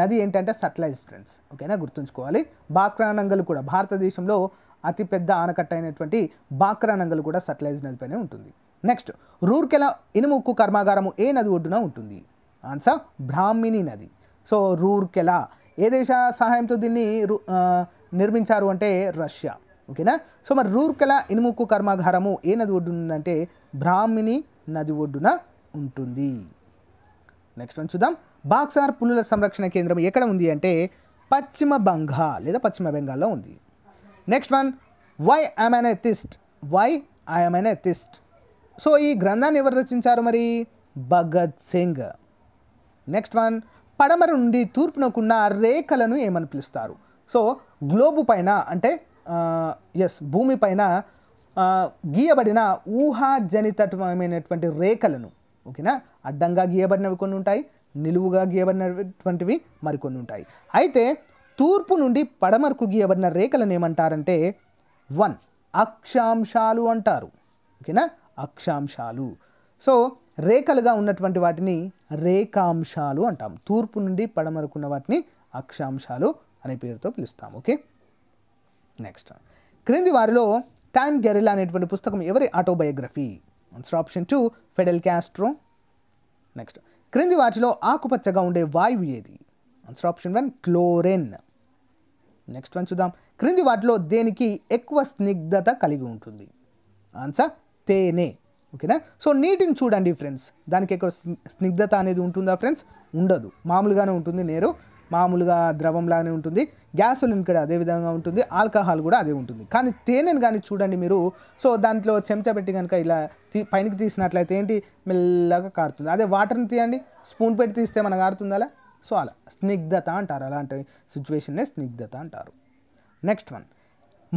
నది ఏంటంటే సట్లైజ్ ఫ్రెండ్స్ ఓకేనా గుర్తుంచుకోవాలి బాక్రానంగలు కూడా భారతదేశంలో అతిపెద్ద ఆనకట్ట అయినటువంటి బాక్రానంగలు కూడా సట్లైజ్ నదిపైనే ఉంటుంది నెక్స్ట్ రూర్కెల ఇనుముక్కు కర్మాగారము ఏ నది ఒడ్డున ఉంటుంది ఆన్సర్ బ్రాహ్మిణి నది సో రూర్కెల ఏ దేశ సహాయంతో దీన్ని నిర్మించారు అంటే రష్యా ఓకేనా సో మరి రూర్కెల ఇనుముక్కు కర్మాగారము ఏ నది ఒడ్డున ఉందంటే బ్రాహ్మిణి నది ఒడ్డున ఉంటుంది నెక్స్ట్ వన్ చూద్దాం బాక్సార్ పులుల సంరక్షణ కేంద్రం ఎక్కడ ఉంది అంటే పశ్చిమ బంగా లేదా పశ్చిమ బెంగాల్లో ఉంది next one why atheist why atheist so ఈ గ్రంథాన్ని ఎవరు రచించారు మరి భగత్ సింగ్ నెక్స్ట్ వన్ పడమర నుండి తూర్పునకున్న రేఖలను ఏమని పిలుస్తారు సో గ్లోబు పైన అంటే ఎస్ భూమి పైన గీయబడిన ఊహాజనితమైనటువంటి రేఖలను ఓకేనా అడ్డంగా గీయబడినవి కొన్ని ఉంటాయి నిలువుగా గీయబడినటువంటివి మరికొన్ని ఉంటాయి అయితే తూర్పు నుండి పడమరకు గీయబడిన రేఖలను ఏమంటారంటే వన్ అక్షాంశాలు అంటారు ఓకేనా అక్షాంశాలు సో రేఖలుగా ఉన్నటువంటి వాటిని రేఖాంశాలు అంటాం తూర్పు నుండి పడమరకున్న వాటిని అక్షాంశాలు అనే పేరుతో పిలుస్తాం ఓకే నెక్స్ట్ క్రింది వారిలో టాన్ గెరిలా అనేటువంటి పుస్తకం ఎవరి autobiography answer option two Fidel Castro next క్రింది వాటిలో ఆకుపచ్చగా ఉండే వాయువు ఏది answer option one chlorine next one చూద్దాం క్రింది వాటిలో దేనికి ఎక్కువ స్నిగ్ధత కలిగి ఉంటుంది ఆన్సర్ తేనె ఓకేనా సో నీటిని చూడండి ఫ్రెండ్స్ దానికి ఎక్కువ స్నిగ్ధత అనేది ఉంటుందా ఫ్రెండ్స్ ఉండదు మామూలుగానే ఉంటుంది నేరు మామూలుగా ద్రవంలాగానే ఉంటుంది గ్యాసోలిన్ కూడా అదే విధంగా ఉంటుంది ఆల్కహాల్ కూడా అదే ఉంటుంది కానీ తేనెను కానీ చూడండి మీరు సో దాంట్లో చెంచా పెట్టి కనుక ఇలా తీ పైనకి తీసినట్లయితే ఏంటి మెల్లగా కారుతుంది అదే వాటర్ని తీయండి స్పూన్ పెట్టి తీస్తే మనకు అలా సో అలా స్నిగ్ధత అంటారు అలాంటి సిచ్యువేషన్నే స్నిగ్ధత అంటారు నెక్స్ట్ వన్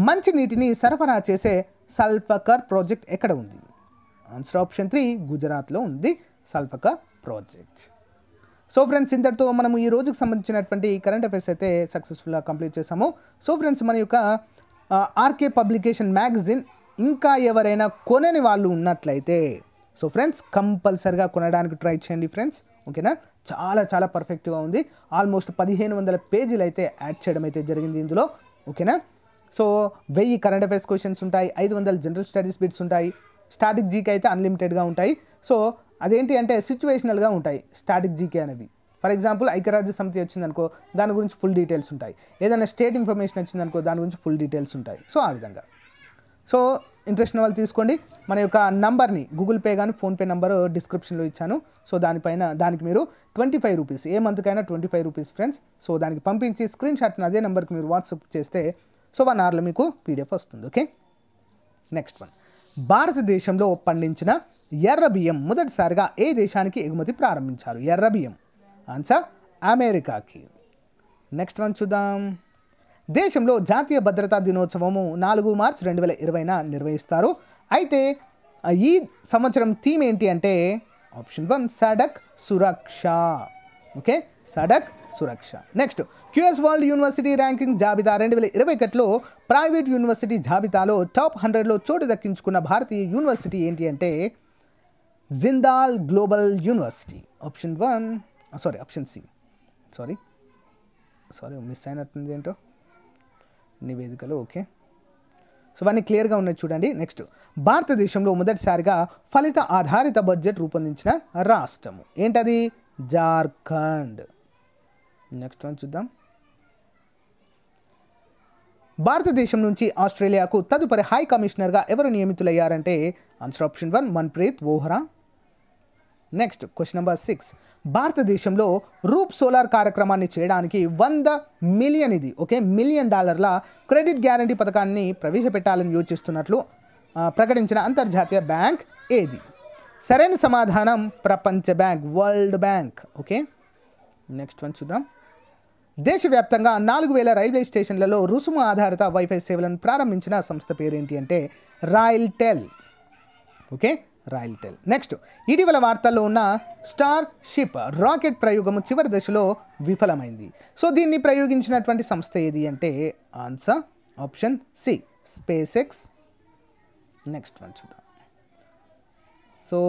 మంచి నీటిని సరఫరా చేసే సల్ఫకర్ ప్రాజెక్ట్ ఎక్కడ ఉంది ఆన్సర్ ఆప్షన్ త్రీ గుజరాత్లో ఉంది సల్పక ప్రాజెక్ట్ సో ఫ్రెండ్స్ ఇంతటితో మనం ఈ రోజుకి సంబంధించినటువంటి కరెంట్ అఫేర్స్ అయితే సక్సెస్ఫుల్గా కంప్లీట్ చేసాము సో ఫ్రెండ్స్ మన యొక్క ఆర్కే పబ్లికేషన్ మ్యాగజైన్ ఇంకా ఎవరైనా కొనని వాళ్ళు ఉన్నట్లయితే సో ఫ్రెండ్స్ కంపల్సరిగా కొనడానికి ట్రై చేయండి ఫ్రెండ్స్ ఓకేనా చాలా చాలా పర్ఫెక్ట్గా ఉంది ఆల్మోస్ట్ పదిహేను వందల పేజీలు అయితే యాడ్ చేయడం అయితే జరిగింది ఇందులో ఓకేనా సో వెయ్యి కరెంట్ అఫేర్స్ క్వశ్చన్స్ ఉంటాయి ఐదు వందల జనరల్ స్టడీస్ బిట్స్ ఉంటాయి స్టాటిక్ జీకే అయితే అన్లిమిటెడ్గా ఉంటాయి సో అదేంటి అంటే సిచ్యువేషనల్గా ఉంటాయి స్టాటిక్ జీకే అనేవి ఫర్ ఎగ్జాంపుల్ ఐక్యరాజ్య సమితి వచ్చిందనుకో దాని గురించి ఫుల్ డీటెయిల్స్ ఉంటాయి ఏదైనా స్టేట్ ఇన్ఫర్మేషన్ వచ్చిందనుకో దాని గురించి ఫుల్ డీటెయిల్స్ ఉంటాయి సో ఆ విధంగా సో ఇంట్రెస్ట్ వాళ్ళు తీసుకోండి మన యొక్క నంబర్ని గూగుల్ పే కానీ ఫోన్పే నెంబర్ డిస్క్రిప్షన్లో ఇచ్చాను సో దానిపైన దానికి మీరు ట్వంటీ ఫైవ్ రూపీస్ ఏ మంత్కైనా twenty five rupees friends so దానికి పంపించి స్క్రీన్ షాట్ని అదే నెంబర్కి మీరు వాట్సాప్ చేస్తే సో వన్ అవర్లో మీకు పీడిఎఫ్ వస్తుంది ఓకే నెక్స్ట్ వన్ భారతదేశంలో పండించిన ఎర్ర బియ్యం మొదటిసారిగా ఏ దేశానికి ఎగుమతి ప్రారంభించారు ఎర్ర బియ్యం ఆన్సర్ అమెరికాకి నెక్స్ట్ వన్ చూద్దాం దేశంలో జాతీయ భద్రతా దినోత్సవము నాలుగు మార్చి రెండు వేల ఇరవైన నిర్వహిస్తారు అయితే ఈ సంవత్సరం థీమ్ ఏంటి అంటే option one Sadak Suraksha okay Sadak Suraksha next QS world university ranking జాబితా రెండు వేల ఇరవై ఒకటిలో ప్రైవేట్ యూనివర్సిటీ జాబితాలో టాప్ హండ్రెడ్లో చోటు దక్కించుకున్న భారతీయ యూనివర్సిటీ ఏంటి అంటే Jindal global university option one sorry option C sorry sorry miss అయినట్టుంది ఏంటో నివేదికలు ఓకే సో అవన్నీ క్లియర్గా ఉన్నాయి చూడండి నెక్స్ట్ భారతదేశంలో మొదటిసారిగా ఫలిత ఆధారిత బడ్జెట్ రూపొందించిన రాష్ట్రము ఏంటది జార్ఖండ్ నెక్స్ట్ వన్ చూద్దాం భారతదేశం నుంచి ఆస్ట్రేలియాకు తదుపరి హై కమిషనర్గా ఎవరు నియమితులయ్యారంటే answer option one Manpreet Vohra next question number six భారతదేశంలో రూప్ సోలార్ కార్యక్రమాన్ని చేయడానికి వంద మిలియన్ ఇది ఓకే మిలియన్ డాలర్ల క్రెడిట్ గ్యారంటీ పథకాన్ని ప్రవేశపెట్టాలని యోచిస్తున్నట్లు ప్రకటించిన అంతర్జాతీయ బ్యాంక్ ఏది సరైన సమాధానం ప్రపంచ bank world bank okay next one చూద్దాం దేశవ్యాప్తంగా నాలుగు వేల రైల్వే స్టేషన్లలో రుసుము ఆధారిత వైఫై సేవలను ప్రారంభించిన సంస్థ పేరేంటి అంటే RailTel okay RailTel next ఇటీవల వార్తల్లో ఉన్న స్టార్ షిప్ రాకెట్ ప్రయోగం చివరి దశలో విఫలమైంది సో దీన్ని ప్రయోగించినటువంటి సంస్థ ఏది అంటే answer option C SpaceX next one చూద్దాం సో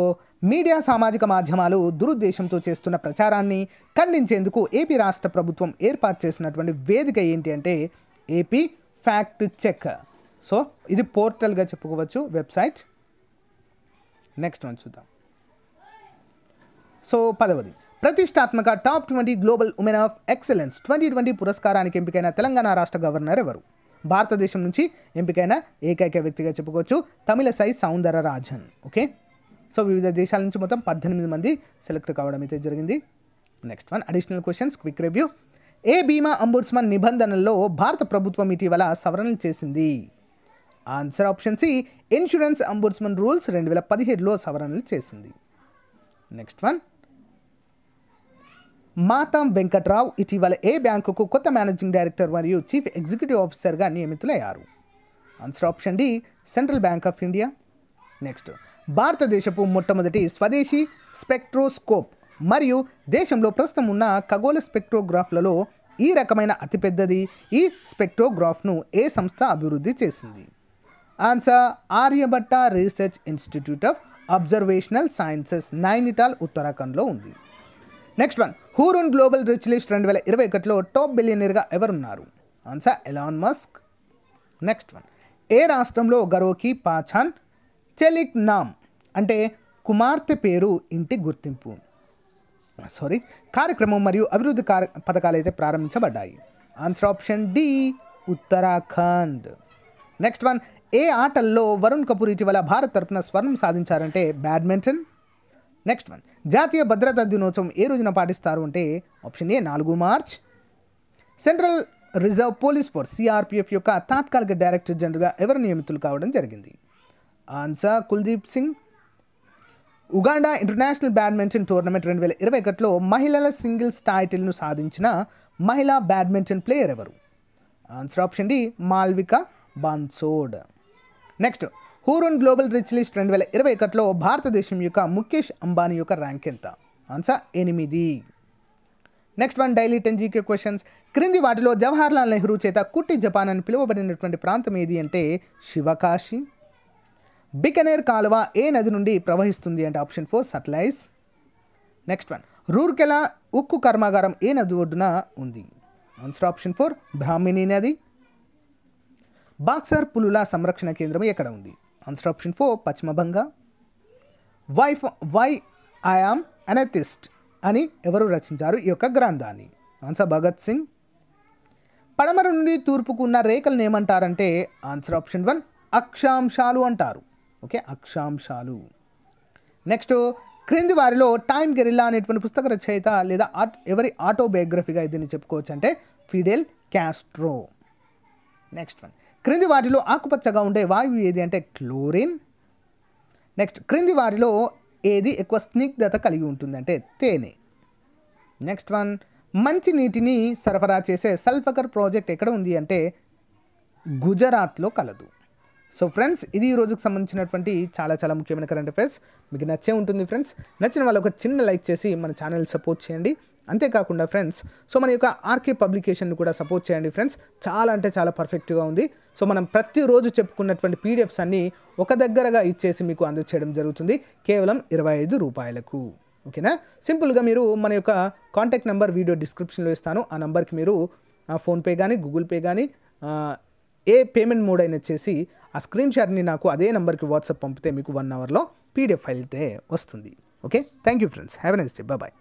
మీడియా సామాజిక మాధ్యమాలు దురుద్దేశంతో చేస్తున్న ప్రచారాన్ని ఖండించేందుకు ఏపీ రాష్ట్ర ప్రభుత్వం ఏర్పాటు చేసినటువంటి వేదిక ఏంటి అంటే ఏపీ ఫ్యాక్ట్ చెక్ సో ఇది పోర్టల్గా చెప్పుకోవచ్చు వెబ్సైట్ నెక్స్ట్ వన్ చూద్దాం సో పదవది ప్రతిష్టాత్మక top twenty global women of excellence twenty twenty పురస్కారానికి ఎంపికైన తెలంగాణ రాష్ట్ర గవర్నర్ ఎవరు భారతదేశం నుంచి ఎంపికైన ఏకైక వ్యక్తిగా చెప్పుకోవచ్చు తమిళసై సౌందరరాజన్ ఓకే సో వివిధ దేశాల నుంచి మొత్తం పద్దెనిమిది మంది సెలెక్ట్ కావడం అయితే జరిగింది next one additional questions quick review ఏ బీమా అంబుడ్స్మన్ నిబంధనల్లో భారత ప్రభుత్వం ఇటీవల సవరణలు చేసింది answer option C insurance ombudsman rules రెండు వేల పదిహేడులో సవరణలు చేసింది నెక్స్ట్ వన్ మాతాం వెంకట్రావు ఇటీవల ఏ బ్యాంకుకు కొత్త మేనేజింగ్ డైరెక్టర్ మరియు చీఫ్ ఎగ్జిక్యూటివ్ ఆఫీసర్గా నియమితులయ్యారు answer option D central bank of India next భారతదేశపు మొట్టమొదటి స్వదేశీ స్పెక్ట్రోస్కోప్ మరియు దేశంలో ప్రస్తుతం ఉన్న ఖగోళ స్పెక్ట్రోగ్రాఫ్లలో ఈ రకమైన అతిపెద్దది ఈ స్పెక్ట్రోగ్రాఫ్ను ఏ సంస్థ అభివృద్ధి చేసింది answer Aryabhatta research institute of observational sciences Nainital ఉత్తరాఖండ్లో ఉంది next one Hurun global rich list రెండు వేల ఇరవై ఒకటిలో టాప్ బిలియనీర్గా ఎవరున్నారు answer Elon Musk next one ఏ రాష్ట్రంలో గరోకి పాఛాన్ చెలిక్ నామ్ అంటే కుమార్తె పేరు ఇంటి గుర్తింపు సారీ కార్యక్రమం మరియు అభివృద్ధి కార్య పథకాలు అయితే ప్రారంభించబడ్డాయి answer option D Uttarakhand next one ఏ ఆటల్లో వరుణ్ కపూర్ ఇటీవల భారత్ తరపున స్వర్ణం సాధించారంటే బ్యాడ్మింటన్ నెక్స్ట్ వన్ జాతీయ భద్రతా దినోత్సవం ఏ రోజున పాటిస్తారు అంటే ఆప్షన్ ఏ నాలుగు March central reserve police force CRPF యొక్క తాత్కాలిక డైరెక్టర్ జనరల్గా ఎవరు నియమితులు కావడం జరిగింది answer Kuldeep Singh Uganda international badminton tournament రెండు వేల ఇరవై ఒకటిలో మహిళల సింగిల్స్ టైటిల్ను సాధించిన మహిళా బ్యాడ్మింటన్ ప్లేయర్ ఎవరు answer option D Malvika Bansod next Hurun global rich list రెండు వేల ఇరవై ఒకటిలో భారతదేశం యొక్క ముఖేష్ అంబానీ యొక్క ర్యాంక్ ఎంత ఆన్సర్ ఎనిమిది next one daily ten GK questions క్రింది వాటిలో జవహర్లాల్ నెహ్రూ చేత కుట్టి జపాన్ అని పిలువబడినటువంటి ప్రాంతం ఏది అంటే శివకాశి బికనేర్ కాలువ ఏ నది నుండి ప్రవహిస్తుంది అంటే option four Sutlej next one Rourkela ఉక్కు కర్మాగారం ఏ నది ఒడ్డున ఉంది ఆన్సర్ ఆప్షన్ ఫోర్ బ్రాహ్మిణి నది బాక్సర్ పులుల సంరక్షణ కేంద్రం ఎక్కడ ఉంది ఆన్సర్ ఆప్షన్ ఫోర్ పశ్చిమ బంగా వై వై ఐఆమ్ అనథిస్ట్ అని ఎవరు రచించారు ఈ యొక్క గ్రంథాన్ని ఆన్సర్ భగత్ సింగ్ పడమర నుండి తూర్పుకున్న రేఖలను ఏమంటారంటే ఆన్సర్ ఆప్షన్ వన్ అక్షాంశాలు అంటారు ఓకే అక్షాంశాలు నెక్స్ట్ క్రింది వారిలో టైమ్ గెరిల్లా అనేటువంటి పుస్తక రచయిత లేదా ఆర్ట్ ఎవరి ఆటోబయోగ్రఫీగా దీన్ని చెప్పుకోవచ్చు అంటే ఫిడెల్ క్యాస్ట్రో నెక్స్ట్ వన్ క్రింది వాటిలో ఆకుపచ్చగా ఉండే వాయువు ఏది అంటే క్లోరిన్ నెక్స్ట్ క్రింది వారిలో ఏది ఎక్కువ స్నిగ్ధత కలిగి ఉంటుందంటే తేనె నెక్స్ట్ వన్ మంచి నీటిని సరఫరా చేసే సల్ఫకర్ ప్రాజెక్ట్ ఎక్కడ ఉంది అంటే గుజరాత్లో కలదు సో ఫ్రెండ్స్ ఇది ఈ రోజుకి సంబంధించినటువంటి చాలా చాలా ముఖ్యమైన కరెంట్ అఫేర్స్ మీకు నచ్చే ఉంటుంది ఫ్రెండ్స్ నచ్చిన వాళ్ళు ఒక చిన్న లైక్ చేసి మన ఛానల్ సపోర్ట్ చేయండి అంతేకాకుండా ఫ్రెండ్స్ సో మన యొక్క ఆర్కే పబ్లికేషన్ను కూడా సపోర్ట్ చేయండి ఫ్రెండ్స్ చాలా అంటే చాలా పర్ఫెక్ట్గా ఉంది సో మనం ప్రతిరోజు చెప్పుకున్నటువంటి పీడిఎఫ్స్ అన్నీ ఒక దగ్గరగా ఇచ్చేసి మీకు అందచేయడం జరుగుతుంది కేవలం ఇరవై ఐదు రూపాయలకు ఓకేనా సింపుల్గా మీరు మన యొక్క కాంటాక్ట్ నెంబర్ వీడియో డిస్క్రిప్షన్లో ఇస్తాను ఆ నెంబర్కి మీరు ఫోన్పే కానీ గూగుల్ పే కానీ ఏ పేమెంట్ మోడ్ అయినా చేసి ఆ స్క్రీన్ షాట్ని నాకు అదే నెంబర్కి వాట్సాప్ పంపితే మీకు వన్ అవర్లో పీడిఎఫ్ ఫైల్ అయితే వస్తుంది okay thank you friends have a nice day bye